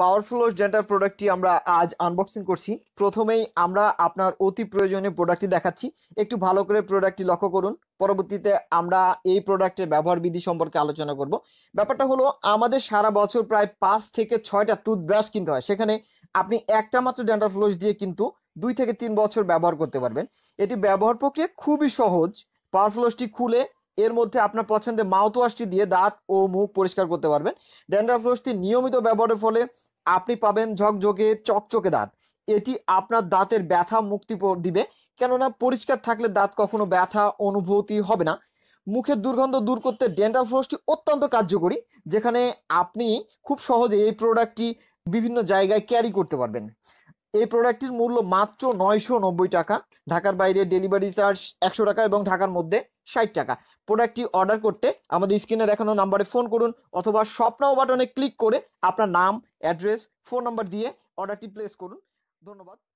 powerful dental প্রোডাক্টটি আমরা আজ আনবক্সিং করছি প্রথমেই আমরা আপনার অতি প্রয়োজনীয় প্রোডাক্টটি দেখাচ্ছি একটু ভালো করে প্রোডাক্টটি লক্ষ্য করুন পরবর্তীতে আমরা এই প্রোডাক্টের ব্যবহার বিধি সম্পর্কে আলোচনা করব ব্যাপারটা হলো আমাদের সারা বছর প্রায় পাঁচ থেকে ছয়টা টুথব্রাশ কিনতে হয় সেখানে আপনি একটা মাত্র ডেন্টাল ফ্লোস দিয়ে কিন্তু দুই থেকে তিন বছর ব্যবহার করতে পারবেন এটি ব্যবহার প্রক্রিয়া খুবই সহজ পাওয়ারফ্লোসটি খুলে এর মধ্যে আপনার পছন্দের মাউথওয়াশটি দিয়ে দাঁত ও মুখ পরিষ্কার করতে পারবেন ড্যান্ড্রাফ নিয়মিত ব্যবহারের ফলে আপনি পাবেন ঝকঝকে চকচকে দাঁত এটি আপনার দাঁতের ব্যথা মুক্তি দিবে কেননা পরিষ্কার থাকলে দাঁত কখনো ব্যথা অনুভূতি হবে না মুখের দুর্গন্ধ দূর করতে ডেন্টাল ফ্লোসটি অত্যন্ত কার্যকরী যেখানে আপনি খুব সহজে এই প্রোডাক্টটি বিভিন্ন জায়গায় ক্যারি করতে পারবেন এই প্রোডাক্টটির মূল্য মাত্র নয়শো নব্বই টাকা ঢাকার বাইরে ডেলিভারি চার্জ একশো টাকা এবং ঢাকার মধ্যে ষাট টাকা প্রোডাক্টটি অর্ডার করতে আমাদের স্ক্রিনে দেখানো নাম্বারে ফোন করুন অথবা স্বপ্নাও বাটনে ক্লিক করে আপনার নাম অ্যাড্রেস ফোন নাম্বার দিয়ে অর্ডারটি প্লেস করুন ধন্যবাদ